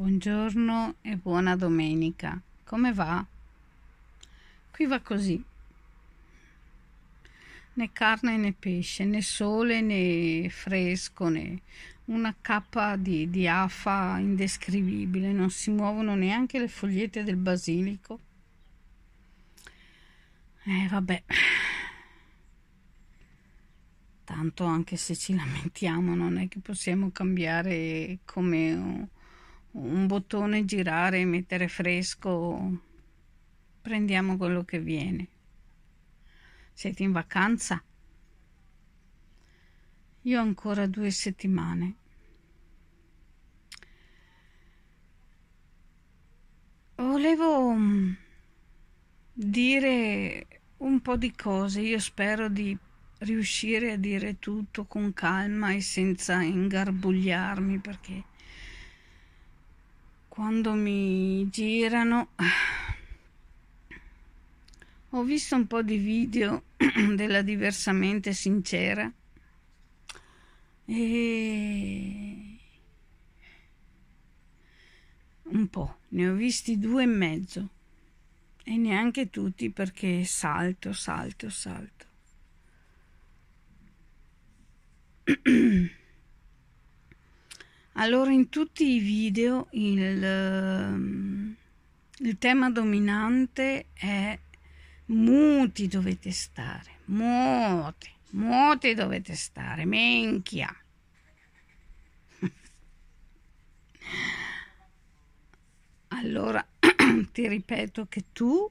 Buongiorno e buona domenica. Come va? Qui va così. Né carne né pesce, né sole né fresco, né una cappa di, di afa indescrivibile, non si muovono neanche le fogliette del basilico. Eh vabbè. Tanto anche se ci lamentiamo non è che possiamo cambiare come un bottone, girare, mettere fresco, prendiamo quello che viene. Siete in vacanza? Io ancora due settimane. Volevo mm, dire un po' di cose, io spero di riuscire a dire tutto con calma e senza ingarbugliarmi perché quando mi girano ho visto un po' di video della diversamente sincera e un po', ne ho visti due e mezzo e neanche tutti perché salto, salto, salto. Allora in tutti i video il, ehm, il tema dominante è muti dovete stare, muti, muti dovete stare, menchia. allora ti ripeto che tu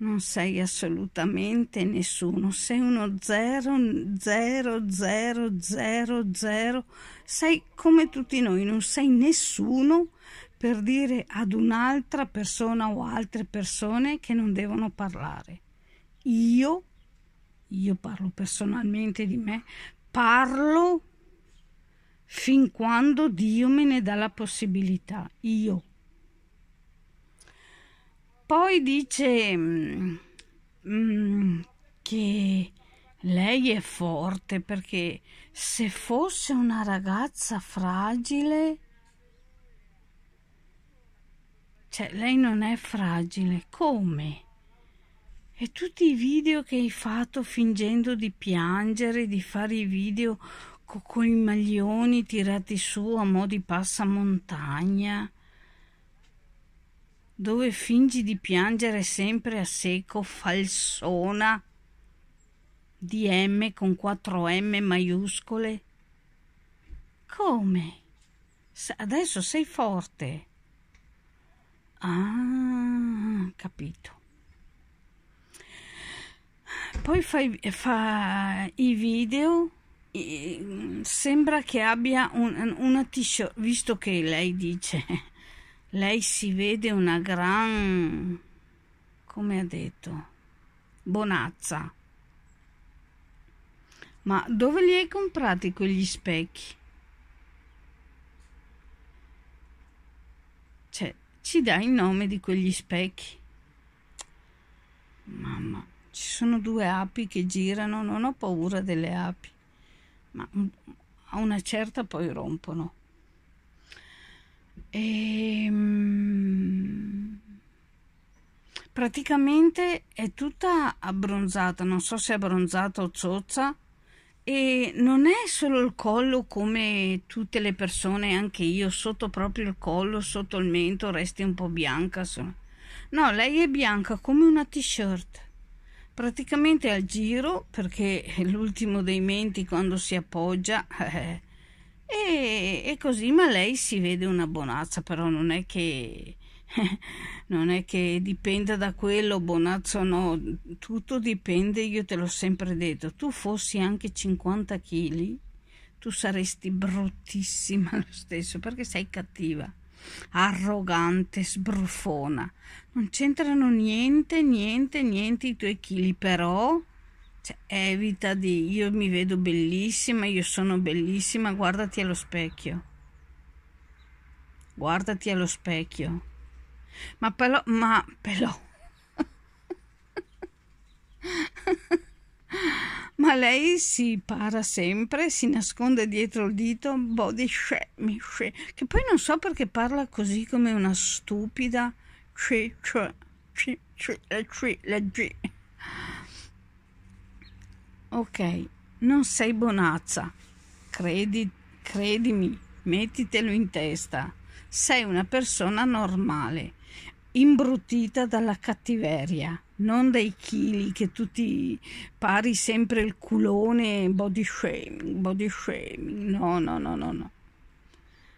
non sei assolutamente nessuno, sei uno zero, zero, zero, zero, zero. Sei come tutti noi, non sei nessuno per dire ad un'altra persona o altre persone che non devono parlare. Io, io parlo personalmente di me, parlo fin quando Dio me ne dà la possibilità. Io poi dice mm, mm, che lei è forte perché se fosse una ragazza fragile... Cioè, lei non è fragile. Come? E tutti i video che hai fatto fingendo di piangere, di fare i video co- con i maglioni tirati su a mo' di passamontagna dove fingi di piangere sempre a seco, falsona, di M con 4 M maiuscole? Come? Adesso sei forte. Ah, capito. Poi fa, fa i video sembra che abbia un, una t-shirt, visto che lei dice lei si vede una gran, come ha detto, bonazza. Ma dove li hai comprati quegli specchi? Cioè, ci dai il nome di quegli specchi? Mamma, ci sono due api che girano, non ho paura delle api, ma a una certa poi rompono. E, ehm, praticamente è tutta abbronzata, non so se è abbronzata o zozza. E non è solo il collo come tutte le persone, anche io, sotto proprio il collo, sotto il mento, resti un po' bianca. Solo. No, lei è bianca come una t-shirt praticamente al giro perché l'ultimo dei menti quando si appoggia eh, e, e, così, ma lei si vede una bonazza, però non è che non è che dipenda da quello, bonazzo no, tutto dipende, io te l'ho sempre detto, tu fossi anche 50 kg, tu saresti bruttissima lo stesso, perché sei cattiva, arrogante, sbruffona, non c'entrano niente, niente, niente i tuoi chili, però cioè, evita di io mi vedo bellissima, io sono bellissima, guardati allo specchio. Guardati allo specchio. Ma però, ma però. ma lei si para sempre, si nasconde dietro il dito, body shaming, che poi non so perché parla così come una stupida. Ci, cioè, ci, cioè, ci, cioè, ci, la, ci, la, ci. Ok, non sei bonazza, Credi, credimi, mettitelo in testa. Sei una persona normale, imbruttita dalla cattiveria, non dai chili che tu ti pari sempre il culone body shaming, body shaming. No, no, no, no, no.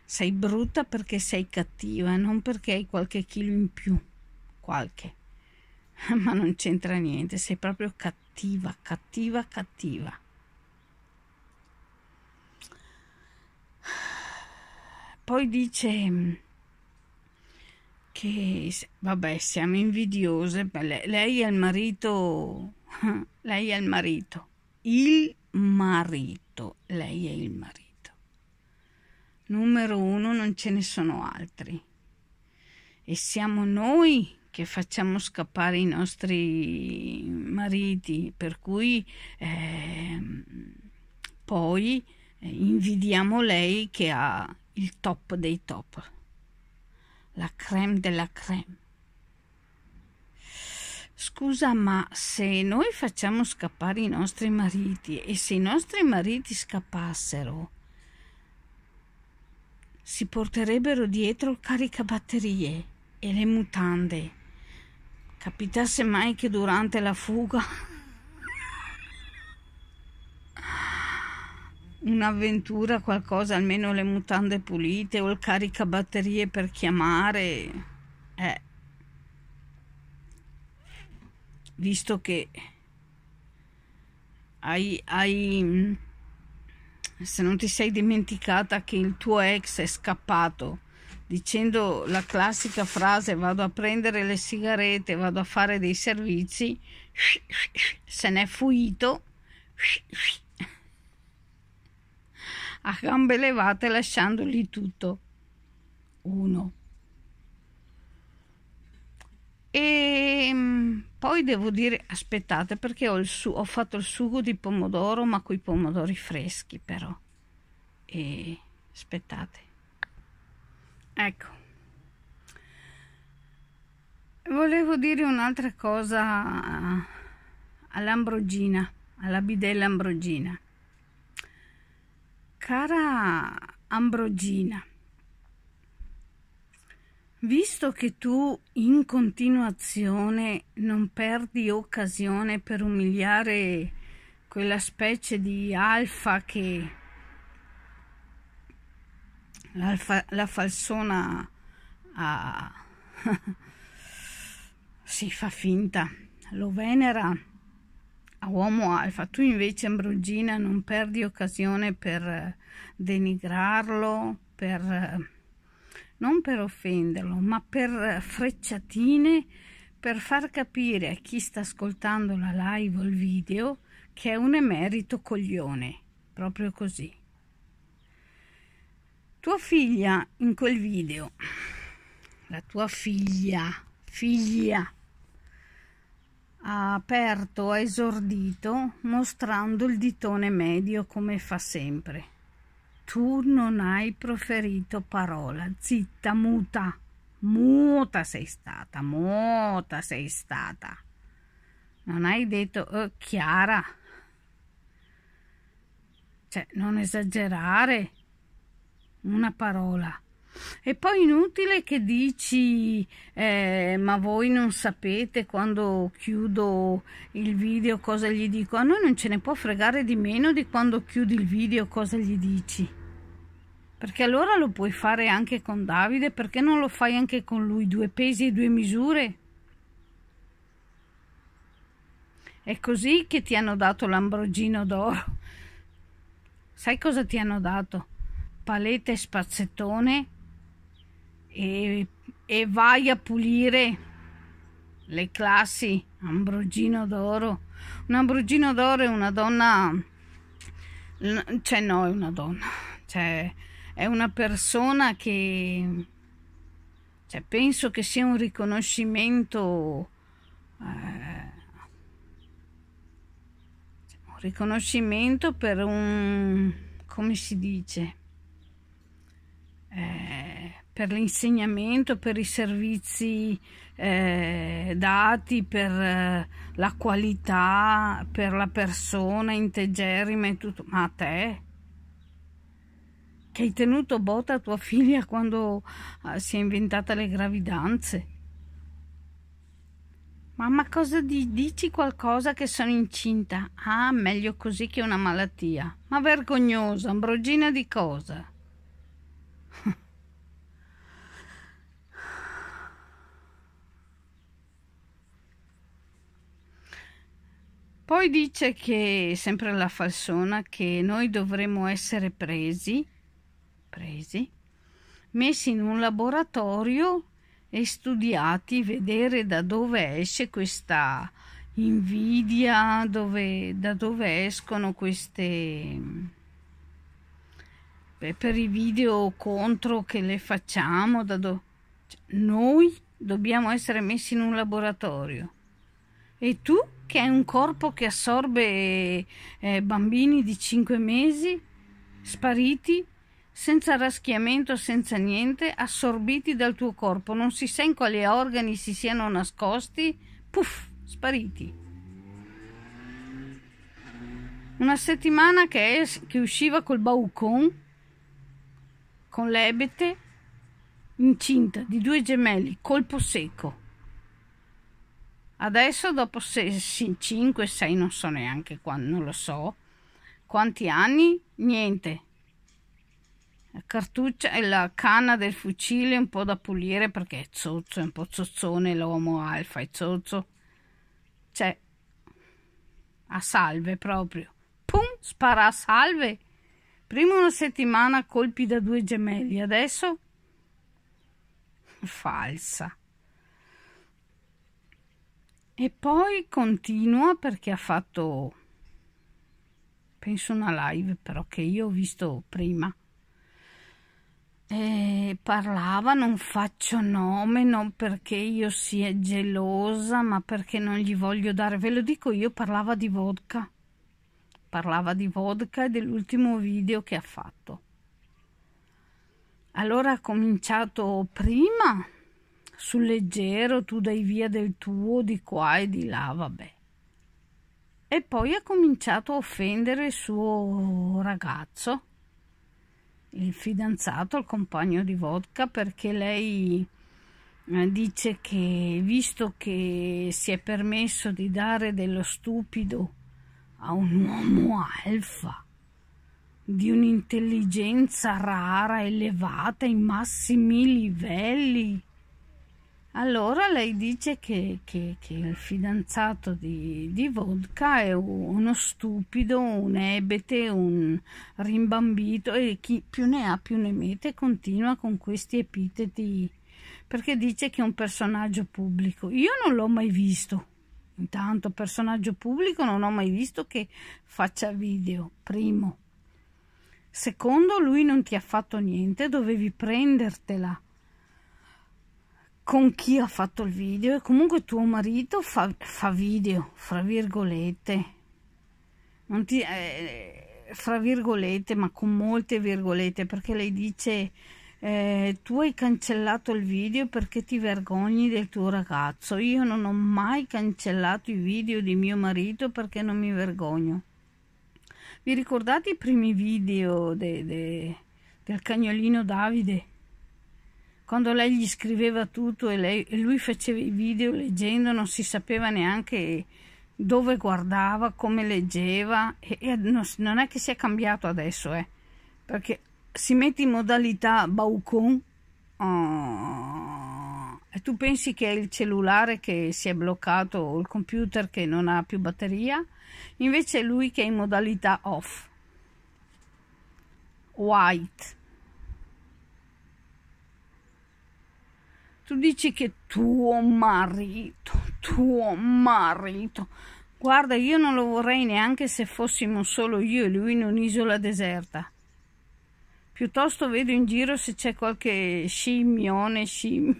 Sei brutta perché sei cattiva, non perché hai qualche chilo in più. Qualche. Ma non c'entra niente, sei proprio cattiva cattiva, cattiva, cattiva. Poi dice mm, che, vabbè, siamo invidiose, Beh, lei è il marito, lei è il marito, il marito, lei è il marito. Numero uno, non ce ne sono altri. E siamo noi che facciamo scappare i nostri mariti, per cui ehm, eh, poi invidiamo lei che ha il top dei top, la creme della creme. Scusa, ma se noi facciamo scappare i nostri mariti e se i nostri mariti scappassero, si porterebbero dietro il caricabatterie e le mutande Capitasse mai che durante la fuga un'avventura, qualcosa, almeno le mutande pulite o il caricabatterie per chiamare. Eh. Visto che hai, hai. Se non ti sei dimenticata che il tuo ex è scappato dicendo la classica frase vado a prendere le sigarette, vado a fare dei servizi, se n'è fuito a gambe levate lasciandogli tutto. Uno. E ehm, poi devo dire, aspettate perché ho, su, ho fatto il sugo di pomodoro, ma coi pomodori freschi però. E aspettate. Ecco, volevo dire un'altra cosa all'Ambrogina, alla bidella Ambrogina. Cara Ambrogina, visto che tu in continuazione non perdi occasione per umiliare quella specie di alfa che la, falsona ah, si fa finta, lo venera a uomo alfa, tu invece Ambrogina non perdi occasione per denigrarlo, per, non per offenderlo, ma per frecciatine per far capire a chi sta ascoltando la live o il video che è un emerito coglione, proprio così tua figlia in quel video, la tua figlia, figlia, ha aperto, ha esordito mostrando il ditone medio come fa sempre. Tu non hai proferito parola, zitta, muta, muta sei stata, muta sei stata. Non hai detto, oh, Chiara, cioè non esagerare, una parola. E poi inutile che dici, eh, ma voi non sapete quando chiudo il video cosa gli dico. A noi non ce ne può fregare di meno di quando chiudi il video cosa gli dici. Perché allora lo puoi fare anche con Davide, perché non lo fai anche con lui? Due pesi e due misure. È così che ti hanno dato l'ambrogino d'oro. Sai cosa ti hanno dato? palete spazzettone e, e vai a pulire le classi ambrogino d'oro un ambrogino d'oro è una donna cioè no è una donna cioè è una persona che cioè, penso che sia un riconoscimento eh, un riconoscimento per un come si dice eh, per l'insegnamento, per i servizi eh, dati, per eh, la qualità, per la persona integerrima e tutto. Ma a te? Che hai tenuto botta a tua figlia quando eh, si è inventata le gravidanze? Mamma, cosa di, dici qualcosa che sono incinta? Ah, meglio così che una malattia. Ma vergognosa, ambrogina di cosa? Poi dice che, sempre la falsona, che noi dovremmo essere presi, presi, messi in un laboratorio e studiati, vedere da dove esce questa invidia, dove, da dove escono queste Beh, per i video contro che le facciamo, do... cioè, noi dobbiamo essere messi in un laboratorio. E tu, che hai un corpo che assorbe eh, bambini di 5 mesi, spariti, senza raschiamento, senza niente, assorbiti dal tuo corpo, non si sa in quali organi si siano nascosti, puff, spariti. Una settimana che, es- che usciva col baucon con l'ebete, incinta di due gemelli, colpo secco. Adesso, dopo 5, 6, non so neanche quando, non lo so, quanti anni, niente. La cartuccia e la canna del fucile un po' da pulire perché è zozzo, è un po' zozzone l'uomo alfa, è zozzo. Cioè, a salve proprio. Pum, spara a salve. Prima una settimana colpi da due gemelli, adesso falsa. E poi continua perché ha fatto, penso, una live però che io ho visto prima. E parlava, non faccio nome, non perché io sia gelosa, ma perché non gli voglio dare, ve lo dico io, parlava di vodka parlava di vodka e dell'ultimo video che ha fatto. Allora ha cominciato prima sul leggero, tu dai via del tuo di qua e di là, vabbè. E poi ha cominciato a offendere il suo ragazzo, il fidanzato, il compagno di vodka, perché lei eh, dice che visto che si è permesso di dare dello stupido a un uomo alfa, di un'intelligenza rara, elevata ai massimi livelli. Allora lei dice che, che, che il fidanzato di, di, Vodka è uno stupido, un ebete, un rimbambito e chi più ne ha più ne mette continua con questi epiteti perché dice che è un personaggio pubblico. Io non l'ho mai visto Intanto personaggio pubblico non ho mai visto che faccia video, primo. Secondo, lui non ti ha fatto niente, dovevi prendertela con chi ha fatto il video e comunque tuo marito fa, fa video, fra virgolette. Non ti, eh, fra virgolette, ma con molte virgolette, perché lei dice eh, tu hai cancellato il video perché ti vergogni del tuo ragazzo. Io non ho mai cancellato i video di mio marito perché non mi vergogno. Vi ricordate i primi video de, de, del cagnolino Davide? Quando lei gli scriveva tutto e, lei, e lui faceva i video leggendo, non si sapeva neanche dove guardava, come leggeva e, e non, non, è che si è cambiato adesso, eh, perché si mette in modalità Baucon oh, e tu pensi che è il cellulare che si è bloccato o il computer che non ha più batteria, invece è lui che è in modalità off. White. Tu dici che tuo marito, tuo marito, guarda, io non lo vorrei neanche se fossimo solo io e lui in un'isola deserta. Piuttosto vedo in giro se c'è qualche scimmione, scimmia.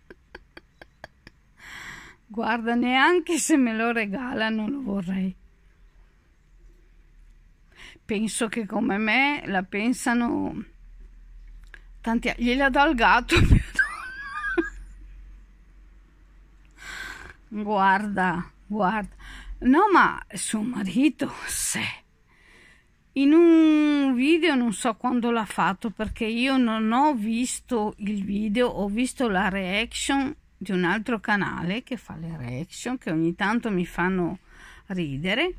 Guarda, neanche se me lo regalano lo vorrei. Penso che come me la pensano tanti... Gliela do al gatto Guarda, guarda. No, ma suo marito, se in un video non so quando l'ha fatto perché io non ho visto il video ho visto la reaction di un altro canale che fa le reaction che ogni tanto mi fanno ridere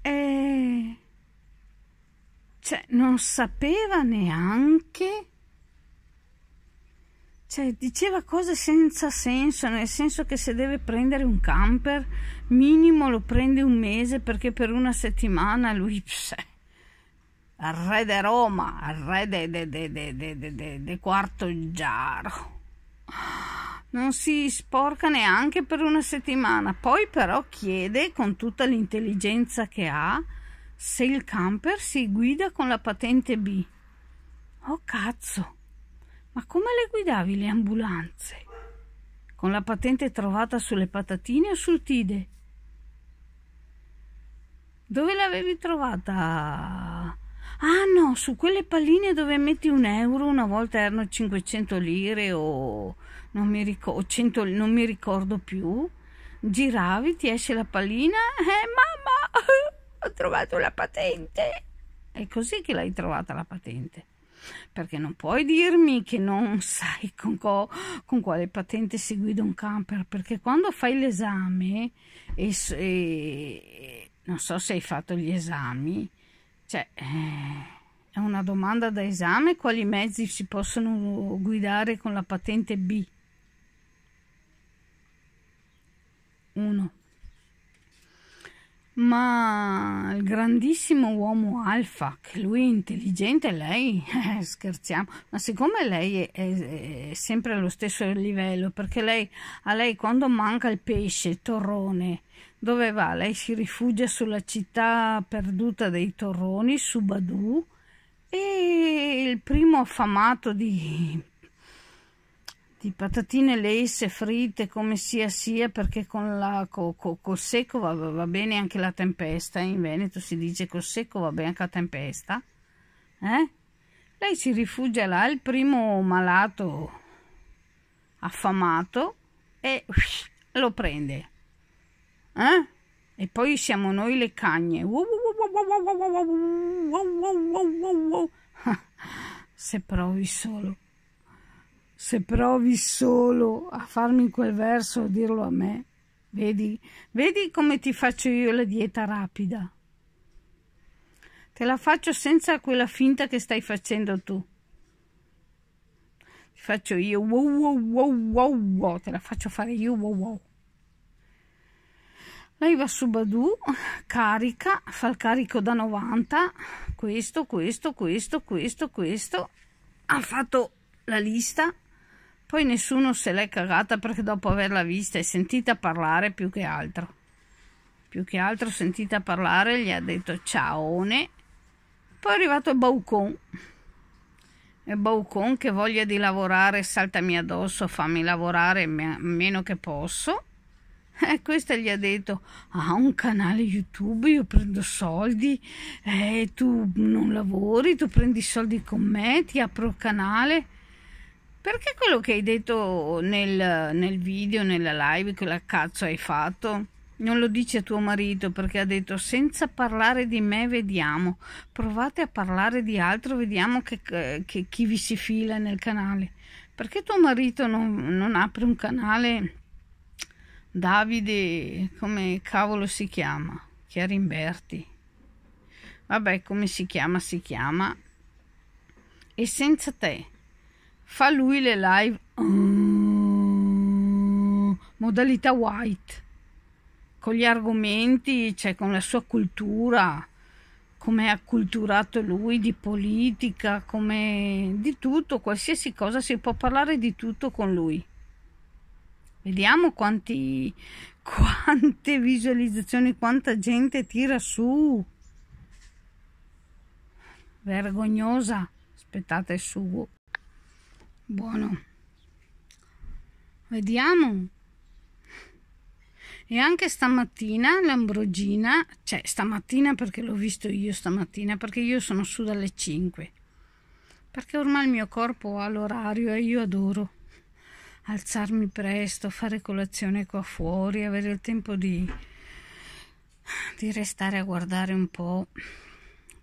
e cioè non sapeva neanche cioè diceva cose senza senso nel senso che se deve prendere un camper minimo lo prende un mese perché per una settimana lui pse, al re di Roma, al re del quarto giaro. Non si sporca neanche per una settimana, poi però chiede con tutta l'intelligenza che ha se il camper si guida con la patente B. Oh cazzo, ma come le guidavi le ambulanze? Con la patente trovata sulle patatine o sul tide? Dove l'avevi trovata? Ah no, su quelle palline dove metti un euro, una volta erano 500 lire o non mi, ricordo, 100, non mi ricordo più. Giravi, ti esce la pallina, eh mamma, ho trovato la patente. È così che l'hai trovata la patente. Perché non puoi dirmi che non sai con, co- con quale patente si guida un camper, perché quando fai l'esame e, e non so se hai fatto gli esami, cioè eh, è una domanda da esame quali mezzi si possono guidare con la patente B. 1. Ma il grandissimo uomo alfa, che lui è intelligente, lei eh, scherziamo, ma siccome lei è, è, è, sempre allo stesso livello, perché lei, a lei quando manca il pesce, il torrone, dove va? Lei si rifugia sulla città perduta dei torroni, su Badu, e il primo affamato di, di patatine lesse, fritte, come sia sia, perché con la, co, co, col secco va, va, bene anche la tempesta, in Veneto si dice col secco va bene anche la tempesta, eh? Lei si rifugia là, il primo malato affamato e uff, lo prende. Eh? E poi siamo noi le cagne. Se provi solo, se provi solo a farmi quel verso, a dirlo a me, vedi, vedi come ti faccio io la dieta rapida. Te la faccio senza quella finta che stai facendo tu. Ti faccio io, wow, wow, wow, wow, te la faccio fare io, wow, wow lei va su Badu, carica, fa il carico da 90, questo, questo, questo, questo, questo, ha fatto la lista, poi nessuno se l'è cagata perché dopo averla vista e sentita parlare più che altro, più che altro sentita parlare gli ha detto ciaone, poi è arrivato il Baucon, e Baucon che voglia di lavorare saltami addosso, fammi lavorare meno che posso, eh, questa gli ha detto, ha ah, un canale YouTube, io prendo soldi, eh, tu non lavori, tu prendi soldi con me, ti apro il canale. Perché quello che hai detto nel, nel video, nella live, quella cazzo hai fatto? Non lo dici a tuo marito perché ha detto senza parlare di me vediamo, provate a parlare di altro, vediamo che, che chi vi si fila nel canale. Perché tuo marito non, non apre un canale Davide, come cavolo si chiama? Chiarimberti. Vabbè, come si chiama, si chiama. E senza te. Fa lui le live. Uh, modalità white. Con gli argomenti, cioè con la sua cultura, come è acculturato lui di politica, come di tutto, qualsiasi cosa si può parlare di tutto con lui Vediamo quanti, quante visualizzazioni, quanta gente tira su. Vergognosa. Aspettate il sugo. Buono. Vediamo. E anche stamattina l'ambrogina, cioè stamattina perché l'ho visto io stamattina, perché io sono su dalle 5. Perché ormai il mio corpo ha l'orario e io adoro alzarmi presto, fare colazione qua fuori, avere il tempo di, di restare a guardare un po' il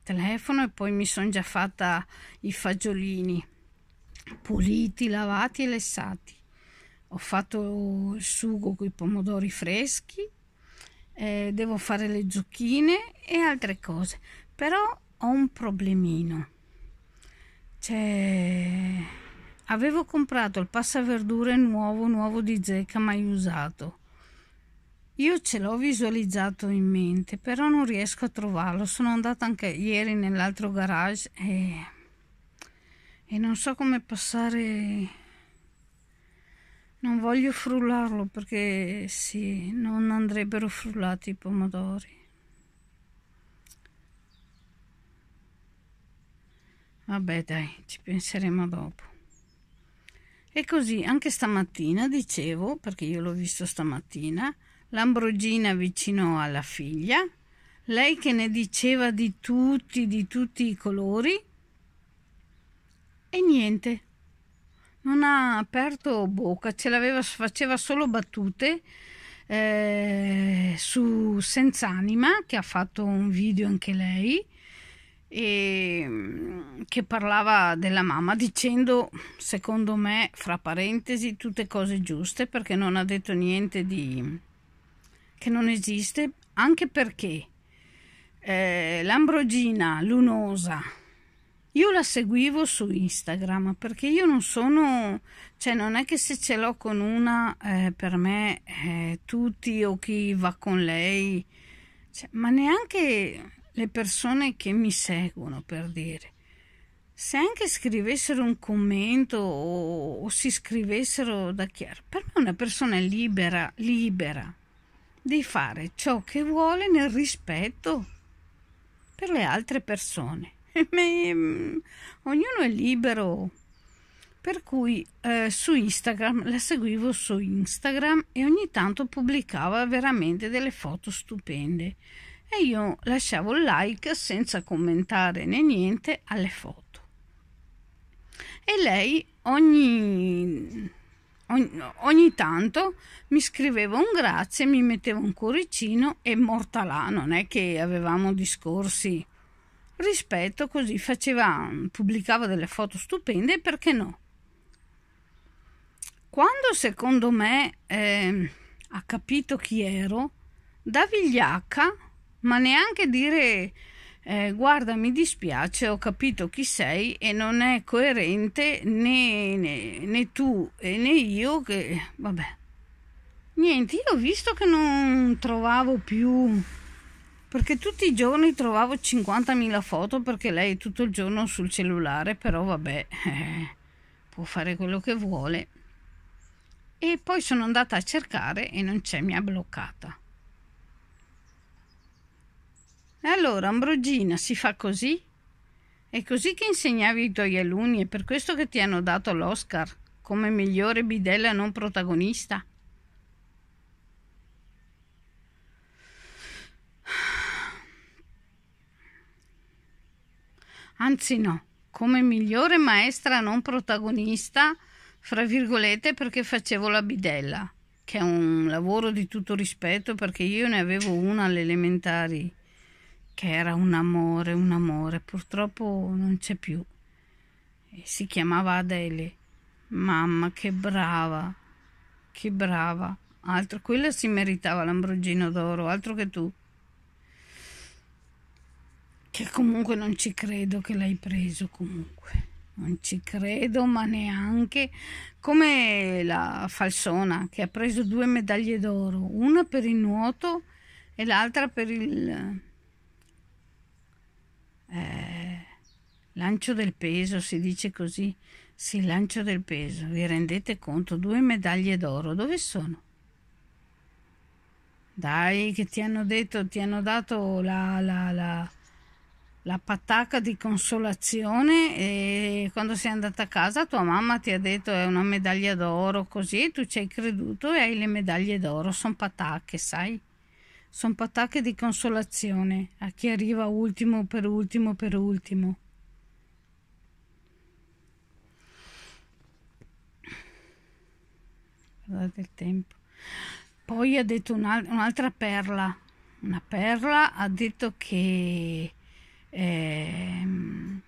telefono e poi mi sono già fatta i fagiolini puliti, lavati e lessati. Ho fatto il sugo con i pomodori freschi, eh, devo fare le zucchine e altre cose, però ho un problemino. C'è Avevo comprato il passaverdure nuovo, nuovo di zecca mai usato. Io ce l'ho visualizzato in mente, però non riesco a trovarlo. Sono andata anche ieri nell'altro garage e, e non so come passare. Non voglio frullarlo perché sì, non andrebbero frullati i pomodori. Vabbè, dai, ci penseremo dopo. E così anche stamattina dicevo, perché io l'ho visto stamattina, l'ambrogina vicino alla figlia, lei che ne diceva di tutti, di tutti i colori, e niente, non ha aperto bocca, ce l'aveva, faceva solo battute eh, su Senz'anima, che ha fatto un video anche lei, e, mm, che parlava della mamma dicendo, secondo me, fra parentesi, tutte cose giuste perché non ha detto niente di che non esiste, anche perché eh, l'ambrogina lunosa io la seguivo su Instagram perché io non sono, cioè non è che se ce l'ho con una eh, per me eh, tutti o chi va con lei, cioè, ma neanche le persone che mi seguono, per dire. Se anche scrivessero un commento o, o si scrivessero da chiaro, per me una persona è libera, libera di fare ciò che vuole nel rispetto per le altre persone. Mm, ognuno è libero. Per cui eh, su Instagram la seguivo su Instagram e ogni tanto pubblicava veramente delle foto stupende e io lasciavo il like senza commentare né niente alle foto. E lei ogni, ogni, ogni tanto mi scriveva un grazie, mi metteva un cuoricino e morta là, non è che avevamo discorsi rispetto, così faceva, pubblicava delle foto stupende, perché no? Quando secondo me eh, ha capito chi ero, da vigliacca ma neanche dire eh, guarda mi dispiace ho capito chi sei e non è coerente né, né, né tu né io che vabbè niente io ho visto che non trovavo più perché tutti i giorni trovavo 50.000 foto perché lei è tutto il giorno sul cellulare però vabbè eh, può fare quello che vuole e poi sono andata a cercare e non c'è mi ha bloccata e allora, Ambrogina, si fa così? È così che insegnavi i tuoi alunni e per questo che ti hanno dato l'Oscar come migliore bidella non protagonista? Anzi no, come migliore maestra non protagonista, fra virgolette, perché facevo la bidella, che è un lavoro di tutto rispetto perché io ne avevo una alle elementari che era un amore, un amore, purtroppo non c'è più. E si chiamava Adele. Mamma, che brava, che brava. Altro, quella si meritava l'ambrogino d'oro, altro che tu. Che comunque non ci credo che l'hai preso comunque. Non ci credo, ma neanche come la falsona che ha preso due medaglie d'oro, una per il nuoto e l'altra per il eh, lancio del peso, si dice così, sì, lancio del peso, vi rendete conto, due medaglie d'oro, dove sono? Dai, che ti hanno detto, ti hanno dato la, la, la, la patacca di consolazione e quando sei andata a casa tua mamma ti ha detto è una medaglia d'oro così e tu ci hai creduto e hai le medaglie d'oro, sono patacche, sai? Son patacche di consolazione a chi arriva ultimo per ultimo per ultimo. Guardate il tempo. Poi ha detto un'altra perla. Una perla ha detto che... Ehm,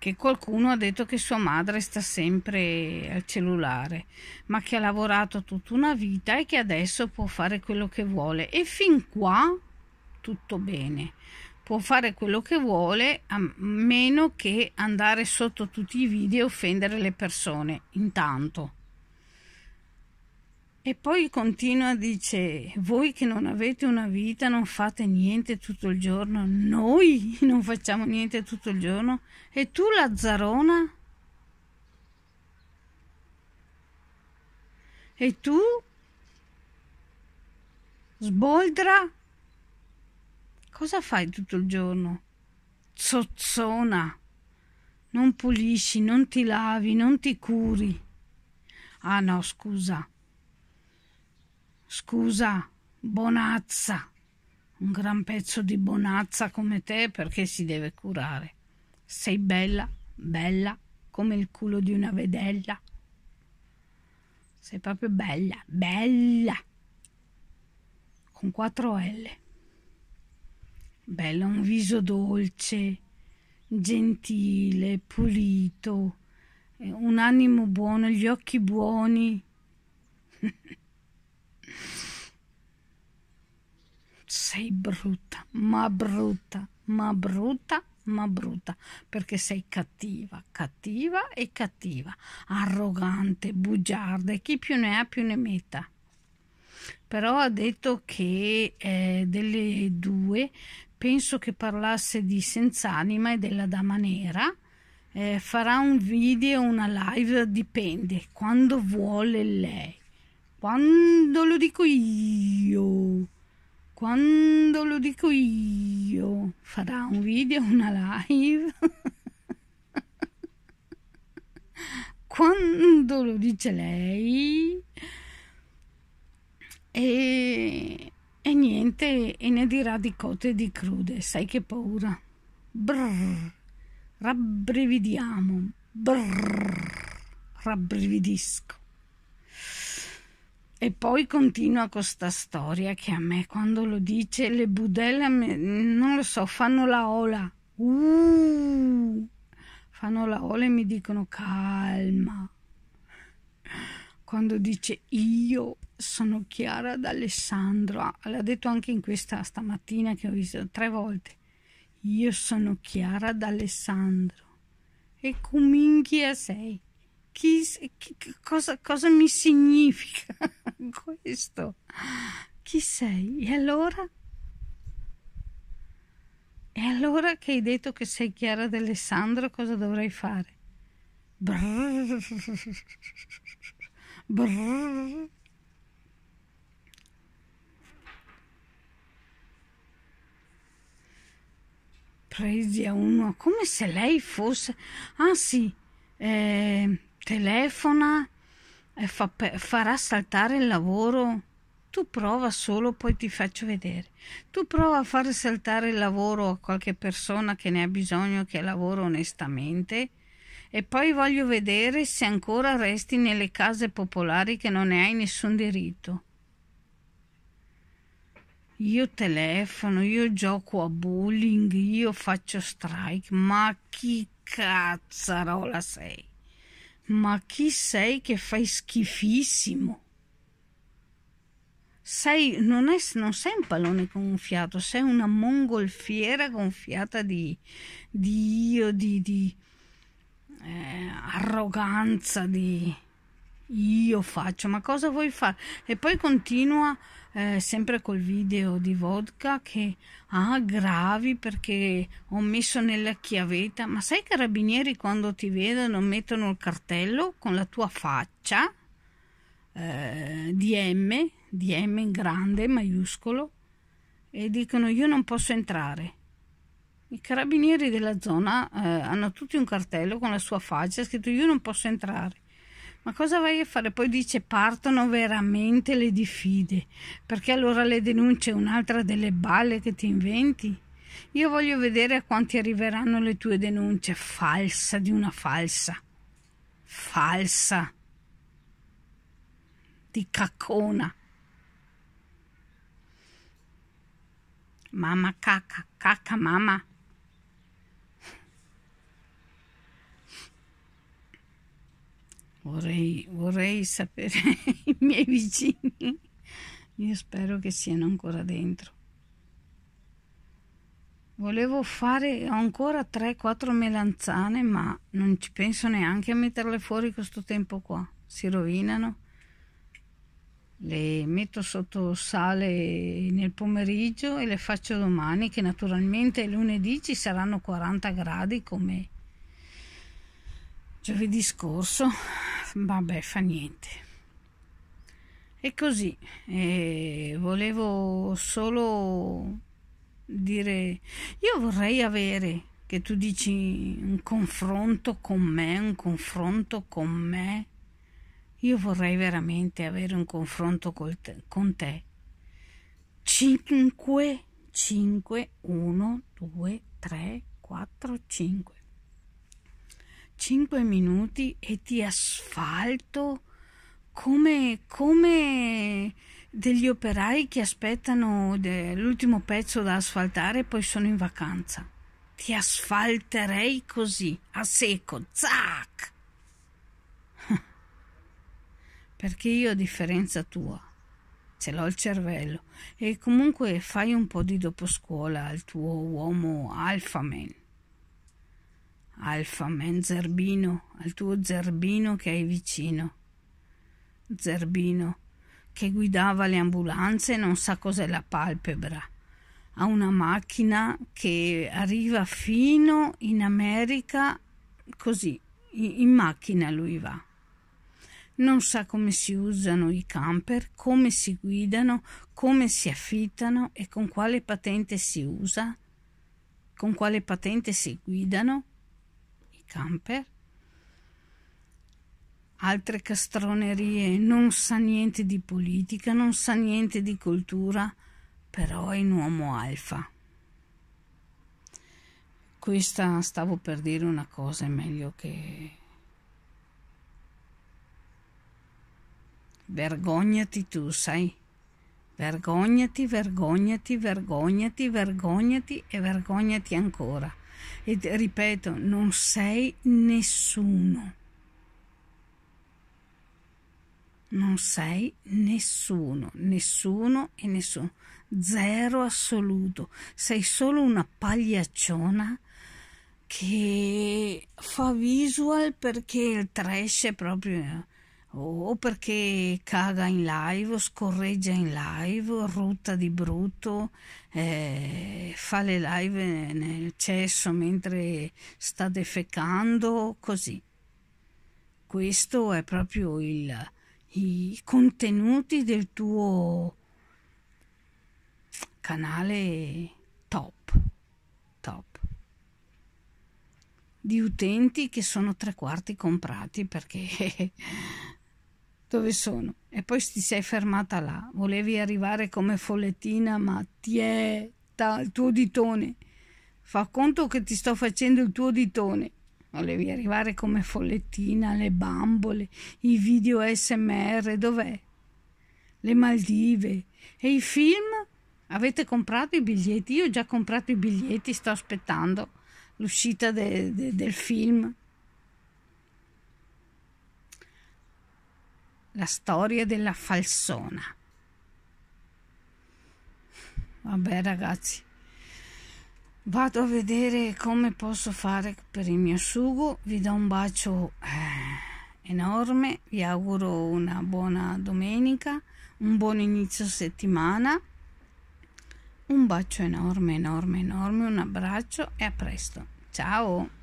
che qualcuno ha detto che sua madre sta sempre al cellulare, ma che ha lavorato tutta una vita e che adesso può fare quello che vuole. E fin qua tutto bene. Può fare quello che vuole a meno che andare sotto tutti i video e offendere le persone. Intanto e poi continua, dice, voi che non avete una vita non fate niente tutto il giorno, noi non facciamo niente tutto il giorno, e tu Lazzarona? E tu sboldra? Cosa fai tutto il giorno? Zozzona, non pulisci, non ti lavi, non ti curi. Ah no, scusa Scusa, bonazza. Un gran pezzo di bonazza come te perché si deve curare. Sei bella, bella come il culo di una vedella. Sei proprio bella, bella. Con quattro L. Bella, un viso dolce, gentile, pulito, eh, un animo buono, gli occhi buoni. sei brutta, ma brutta, ma brutta, ma brutta, perché sei cattiva, cattiva e cattiva, arrogante, bugiarda e chi più ne ha più ne metta. Però ha detto che eh, delle due penso che parlasse di Senz'anima e della Dama Nera. Eh, farà un video, una live, dipende, quando vuole lei. Quando lo dico io. Quando lo dico io, farà un video, una live. Quando lo dice lei. E, e, niente, e ne dirà di cote e di crude. Sai che paura. Brrr, rabbrividiamo. Brrr, rabbrividisco. E poi continua con questa storia che a me quando lo dice le budelle, me, non lo so, fanno la ola. Uh, fanno la ola e mi dicono calma. Quando dice io sono Chiara d'Alessandro, ah, l'ha detto anche in questa stamattina che ho visto tre volte. Io sono Chiara d'Alessandro. E cominchia sei. Chi, chi, cosa, cosa mi significa questo? Chi sei? E allora? E allora che hai detto che sei Chiara d'Alessandro, cosa dovrei fare? Brrr, brrr. Presi a uno, come se lei fosse... Ah sì, eh, telefona e fa farà saltare il lavoro. Tu prova solo, poi ti faccio vedere. Tu prova a far saltare il lavoro a qualche persona che ne ha bisogno, che lavora onestamente. E poi voglio vedere se ancora resti nelle case popolari che non ne hai nessun diritto. Io telefono, io gioco a bullying, io faccio strike, ma chi cazzarola sei? Ma chi sei che fai schifissimo? Sei, non, è, non sei un pallone gonfiato, sei una mongolfiera gonfiata di, di io, di, di eh, arroganza, di io faccio, ma cosa vuoi fare? E poi continua eh, sempre col video di vodka che ah gravi perché ho messo nella chiavetta, ma sai i carabinieri quando ti vedono mettono il cartello con la tua faccia eh, DM, DM in grande, maiuscolo e dicono io non posso entrare. I carabinieri della zona eh, hanno tutti un cartello con la sua faccia scritto io non posso entrare ma cosa vai a fare? Poi dice partono veramente le diffide, perché allora le denunce è un'altra delle balle che ti inventi? Io voglio vedere a quanti arriveranno le tue denunce, falsa di una falsa. Falsa. Di caccona. Mamma caca, caca mamma. Vorrei, vorrei sapere i miei vicini. Io spero che siano ancora dentro. Volevo fare, ancora 3-4 melanzane, ma non ci penso neanche a metterle fuori questo tempo qua. Si rovinano. Le metto sotto sale nel pomeriggio e le faccio domani, che naturalmente lunedì ci saranno 40 gradi come giovedì scorso, vabbè, fa niente. E così, eh, volevo solo dire, io vorrei avere, che tu dici, un confronto con me, un confronto con me. Io vorrei veramente avere un confronto te, con te. 5, 5, 1, 2, 3, 4, 5. 5 minuti e ti asfalto come, come degli operai che aspettano de, l'ultimo pezzo da asfaltare e poi sono in vacanza. Ti asfalterei così, a secco, zac! Perché io, a differenza tua, ce l'ho il cervello e comunque fai un po' di doposcuola al tuo uomo alfa man. Alfamen Zerbino, al tuo Zerbino che hai vicino. Zerbino, che guidava le ambulanze, non sa cos'è la palpebra. Ha una macchina che arriva fino in America così, in macchina lui va. Non sa come si usano i camper, come si guidano, come si affittano e con quale patente si usa, con quale patente si guidano camper. Altre castronerie, non sa niente di politica, non sa niente di cultura, però è un uomo alfa. Questa stavo per dire una cosa, è meglio che... Vergognati tu, sai? Vergognati, vergognati, vergognati, vergognati e vergognati ancora. E ripeto, non sei nessuno. Non sei nessuno, nessuno e nessuno. Zero assoluto. Sei solo una pagliacciona che fa visual perché il trash è proprio o perché caga in live, scorreggia in live, rutta di brutto, eh, fa le live nel cesso mentre sta defecando, così. Questo è proprio il, i contenuti del tuo canale top, top, di utenti che sono tre quarti comprati perché dove sono e poi ti sei fermata là, volevi arrivare come follettina, ma ti è il tuo ditone. Fa conto che ti sto facendo il tuo ditone. Volevi arrivare come follettina, le bambole, i video SMR, dov'è? Le Maldive e i film? Avete comprato i biglietti? Io ho già comprato i biglietti, sto aspettando l'uscita de- de- del film la storia della falsona. Vabbè ragazzi, vado a vedere come posso fare per il mio sugo, vi do un bacio eh, enorme, vi auguro una buona domenica, un buon inizio settimana, un bacio enorme, enorme, enorme, un abbraccio e a presto. Ciao!